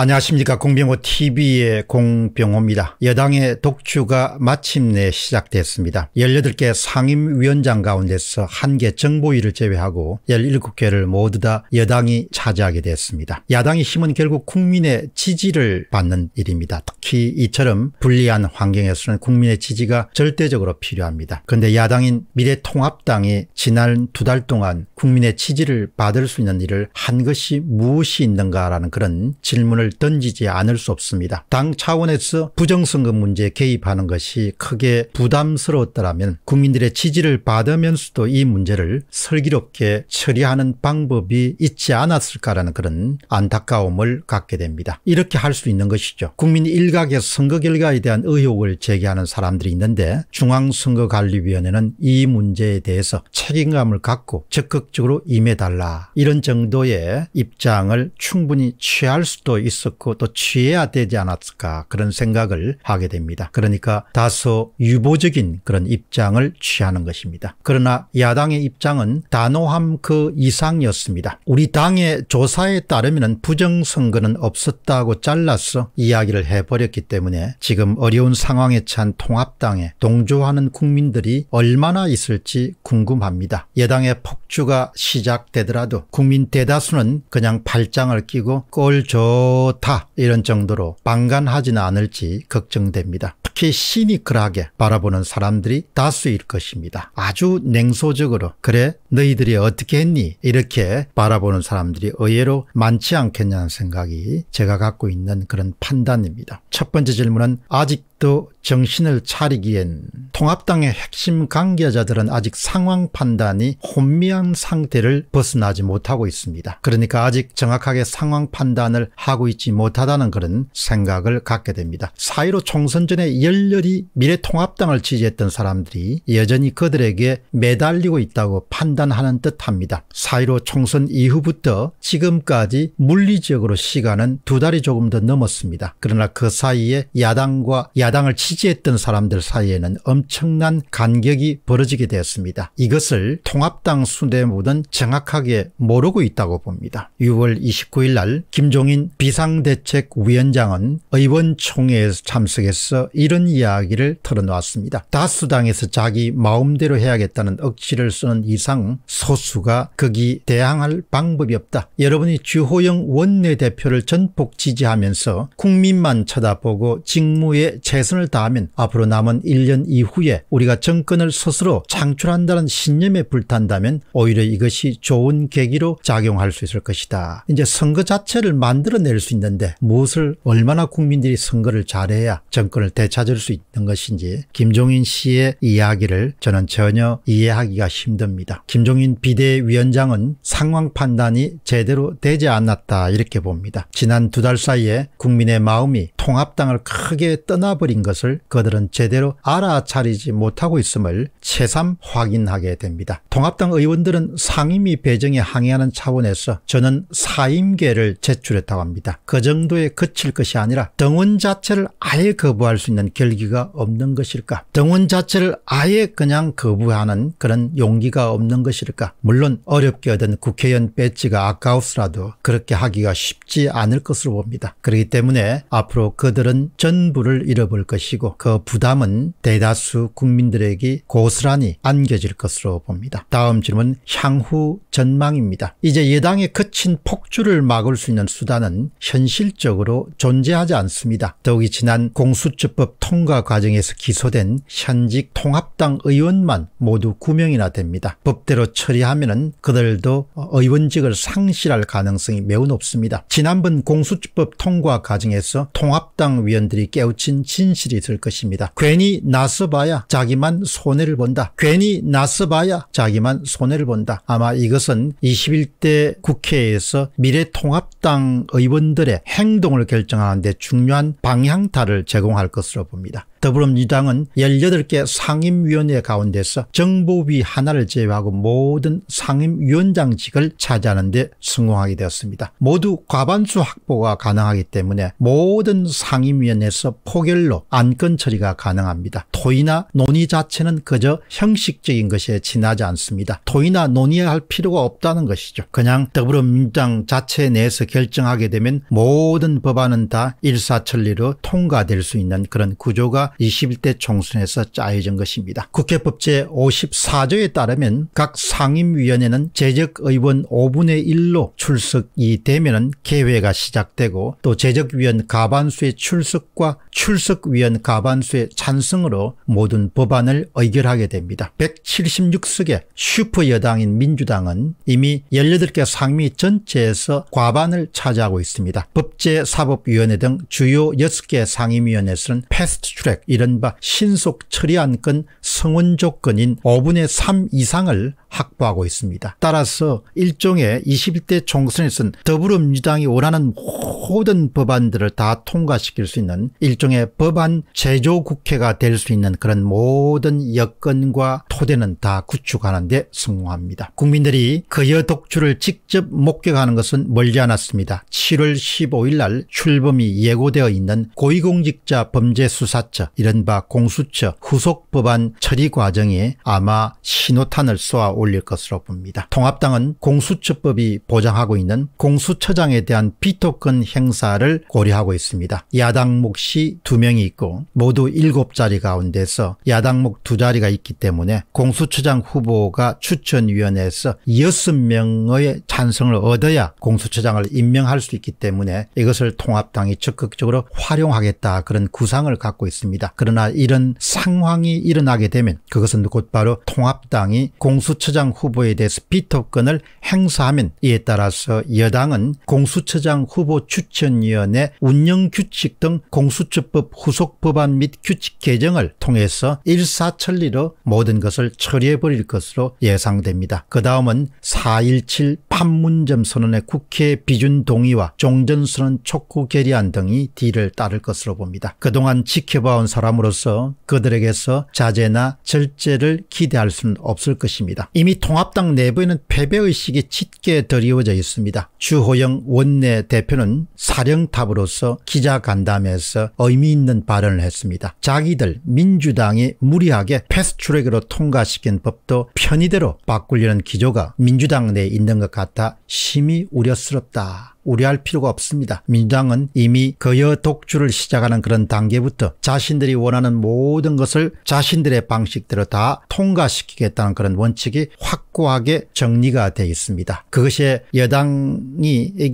안녕하십니까 공병호TV의 공병호입니다. 여당의 독주가 마침내 시작됐습니다. 18개 상임위원장 가운데서 한 개 정보위를 제외하고 17개를 모두 다 여당이 차지하게 됐습니다. 야당의 힘은 결국 국민의 지지를 받는 일입니다. 특히 이처럼 불리한 환경에서는 국민의 지지가 절대적으로 필요합니다. 그런데 야당인 미래통합당이 지난 두 달 동안 국민의 지지를 받을 수 있는 일을 한 것이 무엇이 있는가라는 그런 질문을 문제 던지지 않을 수 없습니다. 당 차원에서 부정선거 문제에 개입하는 것이 크게 부담스러웠더라면 국민들의 지지를 받으면서도 이 문제를 슬기롭게 처리하는 방법이 있지 않았을까라는 그런 안타까움을 갖게 됩니다. 이렇게 할 수 있는 것이죠. 국민 일각의 선거 결과에 대한 의혹을 제기하는 사람들이 있는데 중앙선거관리위원회는 이 문제에 대해서 책임감을 갖고 적극적으로 임해달라 이런 정도의 입장을 충분히 취할 수도 있습니다. 있었고 또 취해야 되지 않았을까 그런 생각을 하게 됩니다. 그러니까 다소 유보적인 그런 입장을 취하는 것입니다. 그러나 야당의 입장은 단호함 그 이상이었습니다. 우리 당의 조사에 따르면 부정선거는 없었다고 잘라서 이야기를 해버렸기 때문에 지금 어려운 상황에 찬 통합당에 동조하는 국민들이 얼마나 있을지 궁금합니다. 여당의 폭주가 시작되더라도 국민 대다수는 그냥 팔짱을 끼고 꼴좋 은 좋다 이런 정도로 방관하지는 않을지 걱정됩니다. 특히 시니컬하게 바라보는 사람들이 다수일 것입니다. 아주 냉소적으로 그래 너희들이 어떻게 했니 이렇게 바라보는 사람들이 의외로 많지 않겠냐는 생각이 제가 갖고 있는 그런 판단입니다. 첫 번째 질문은 아직 또 정신을 차리기엔 통합당의 핵심 관계자들은 아직 상황 판단이 혼미한 상태를 벗어나지 못하고 있습니다. 그러니까 아직 정확하게 상황 판단을 하고 있지 못하다는 그런 생각을 갖게 됩니다. 사1로 총선 전에 열렬히 미래통합당을 지지했던 사람들이 여전히 그들에게 매달리고 있다고 판단하는 듯합니다. 사1로 총선 이후부터 지금까지 물리적으로 시간은 두 달이 조금 더 넘었습니다. 그러나 그 사이에 야당과 야 야당을 지지했던 사람들 사이에는 엄청난 간격이 벌어지게 되었습니다. 이것을 통합당 수뇌부는 정확하게 모르고 있다고 봅니다. 6월 29일 날 김종인 비상대책위원장은 의원총회에서 참석해서 이런 이야기를 털어놓았습니다. 다수당에서 자기 마음대로 해야겠다는 억지를 쓰는 이상 소수가 거기 대항할 방법이 없다. 여러분이 주호영 원내대표를 전폭 지지하면서 국민만 쳐다보고 직무에 제 최선을 다하면 앞으로 남은 1년 이후에 우리가 정권을 스스로 창출한다는 신념에 불탄다면 오히려 이것이 좋은 계기로 작용할 수 있을 것이다. 이제 선거 자체를 만들어낼 수 있는데 무엇을 얼마나 국민들이 선거를 잘해야 정권을 되찾을 수 있는 것인지 김종인 씨의 이야기를 저는 전혀 이해하기가 힘듭니다. 김종인 비대위원장은 상황 판단이 제대로 되지 않았다 이렇게 봅니다. 지난 두 달 사이에 국민의 마음이 통합당을 크게 떠나버린 잃어버린 것을 그들은 제대로 알아차리지 못하고 있음을 새삼 확인하게 됩니다. 통합당 의원들은 상임위 배정에 항의하는 차원에서 저는 사임계를 제출했다고 합니다. 그 정도에 그칠 것이 아니라 등원 자체를 아예 거부할 수 있는 결기가 없는 것일까 등원 자체를 아예 그냥 거부하는 그런 용기가 없는 것일까 물론 어렵게 얻은 국회의원 배지가 아까웠으라도 그렇게 하기가 쉽지 않을 것으로 봅니다. 그렇기 때문에 앞으로 그들은 전부를 잃어버 올 것이고 그 부담은 대다수 국민들에게 고스란히 안겨질 것으로 봅니다. 다음 질문 향후 전망입니다. 이제 여당의 거친 폭주를 막을 수 있는 수단은 현실적으로 존재하지 않습니다. 더욱이 지난 공수처법 통과 과정에서 기소된 현직 통합당 의원만 모두 9명이나 됩니다. 법대로 처리하면 은 그들도 의원직을 상실할 가능성이 매우 높습니다. 지난번 공수처법 통과 과정에서 통합당 위원들이 깨우친 진 진실이 될 것입니다. 괜히 나서봐야 자기만 손해를 본다. 괜히 나서봐야 자기만 손해를 본다. 아마 이것은 21대 국회에서 미래통합당 의원들의 행동을 결정하는 데 중요한 방향타를 제공할 것으로 봅니다. 더불어민주당은 18개 상임위원회 가운데서 정보위 하나를 제외하고 모든 상임위원장직을 차지하는 데 성공하게 되었습니다. 모두 과반수 확보가 가능하기 때문에 모든 상임위원회에서 포결로 안건 처리가 가능합니다. 토의나 논의 자체는 그저 형식적인 것에 지나지 않습니다. 토의나 논의할 필요가 없다는 것이죠. 그냥 더불어민주당 자체 내에서 결정하게 되면 모든 법안은 다 일사천리로 통과될 수 있는 그런 구조가 21대 총선에서 짜여진 것입니다. 국회법 제54조에 따르면 각 상임위원회는 재적의원 5분의 1로 출석이 되면 개회가 시작되고 또 재적위원 가반수의 출석과 출석위원 가반수의 찬성으로 모든 법안을 의결하게 됩니다. 176석의 슈퍼여당인 민주당은 이미 18개 상임위 전체에서 과반을 차지하고 있습니다. 법제사법위원회 등 주요 6개 상임위원회에서는 패스트트랙 이른바 신속 처리 안건 성원 조건인 5분의 3 이상을 확보하고 있습니다. 따라서 일종의 21대 총선에선 더불어민주당이 원하는 모든 법안들을 다 통과시킬 수 있는 일종의 법안 제조 국회가 될 수 있는 그런 모든 여건과 토대는 다 구축하는 데 성공합니다. 국민들이 그여 독주를 직접 목격하는 것은 멀지 않았습니다. 7월 15일 날 출범이 예고되어 있는 고위공직자 범죄수사처 이른바 공수처 후속 법안 처리 과정에 아마 신호탄을 쏘아 올릴 것으로 봅니다. 통합당은 공수처법이 보장하고 있는 공수처장에 대한 비토권 행사를 고려하고 있습니다. 야당 몫이 두명이 있고 모두 일곱 자리 가운데서 야당 몫두자리가 있기 때문에 공수처장 후보가 추천위원회에서 여섯 명의 찬성을 얻어야 공수처장을 임명할 수 있기 때문에 이것을 통합당이 적극적으로 활용하겠다 그런 구상을 갖고 있습니다. 그러나 이런 상황이 일어나게 하게 되면 그것은 곧바로 통합당이 공수처장 후보에 대해서 비토권을 행사하면 이에 따라서 여당은 공수처장 후보 추천위원회 운영규칙 등 공수처법 후속법안 및 규칙 개정을 통해서 일사천리로 모든 것을 처리해버릴 것으로 예상됩니다. 그 다음은 4.17 판문점 선언의 국회 비준 동의와 종전선언 촉구 결의안 등이 뒤를 따를 것으로 봅니다. 그동안 지켜봐온 사람으로서 그들에게서 자제나 절제를 기대할 수는 없을 것입니다. 이미 통합당 내부에는 패배의식이 짙게 드리워져 있습니다. 주호영 원내 대표는 사령탑으로서 기자간담회에서 의미 있는 발언을 했습니다. 자기들 민주당이 무리하게 패스트트랙으로 통과시킨 법도 편의대로 바꾸려는 기조가 민주당 내에 있는 것 같습니다. 같아 심히 우려스럽다. 우려할 필요가 없습니다. 민주당은 이미 거여 독주를 시작하는 그런 단계부터 자신들이 원하는 모든 것을 자신들의 방식대로 다 통과시키겠다는 그런 원칙이 확고하게 정리가 되어 있습니다. 그것에 여당이 여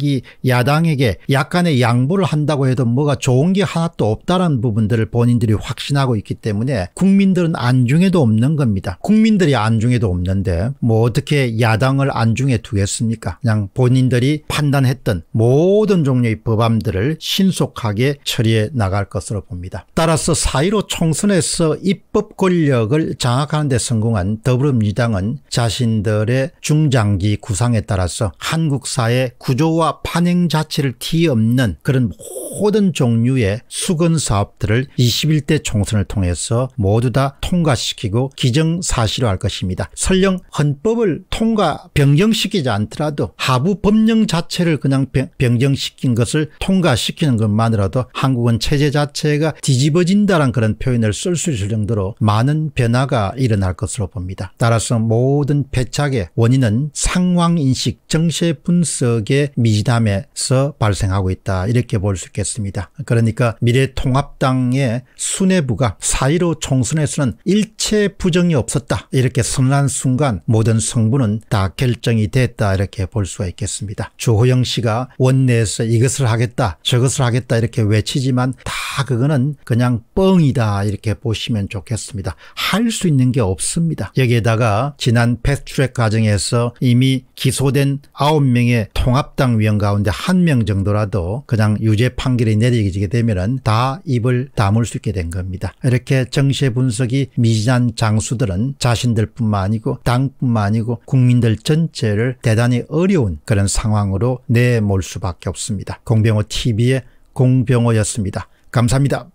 야당에게 약간의 양보를 한다고 해도 뭐가 좋은 게 하나도 없다는 부분들을 본인들이 확신하고 있기 때문에 국민들은 안중에도 없는 겁니다. 국민들이 안중에도 없는데 뭐 어떻게 야당을 안중에 두겠습니까? 그냥 본인들이 판단했던 모든 종류의 법안들을 신속하게 처리해 나갈 것으로 봅니다. 따라서 4.15 총선에서 입법 권력을 장악하는 데 성공한 더불어민주당은 자신들의 중장기 구상에 따라서 한국 사회 구조와 판행 자체를 뒤엎는 그런 모든 종류의 수건 사업들을 21대 총선을 통해서 모두 다 통과시키고 기정사실화할 것입니다. 설령 헌법을 통과 변경시키지 않더라도 하부 법령 자체를 그냥 병정시킨 것을 통과시키는 것만으로도 한국은 체제 자체가 뒤집어진다는 그런 표현을 쓸 수 있을 정도로 많은 변화가 일어날 것으로 봅니다. 따라서 모든 패착의 원인은 상황인식 정세 분석의 미담에서 발생하고 있다 이렇게 볼 수 있겠습니다. 그러니까 미래통합당의 수뇌부가 4.15 총선에서는 일체 부정이 없었다. 이렇게 선언한 순간 모든 성분은 다 결정이 됐다 이렇게 볼 수가 있겠습니다. 주호영 씨가 원내에서 이것을 하겠다 저것을 하겠다 이렇게 외치지만 다 그거는 그냥 뻥이다 이렇게 보시면 좋겠습니다. 할 수 있는 게 없습니다. 여기에다가 지난 패스트트랙 과정에서 이미 기소된 9명의 통합당 위원 가운데 한 명 정도라도 그냥 유죄 판결이 내리게 되면 다 입을 다물 수 있게 된 겁니다. 이렇게 정세 분석이 미진한 친한 장수들은 자신들뿐만 아니고 당뿐만 아니고 국민들 전체를 대단히 어려운 그런 상황으로 내몰 수밖에 없습니다. 공병호 TV의 공병호였습니다. 감사합니다.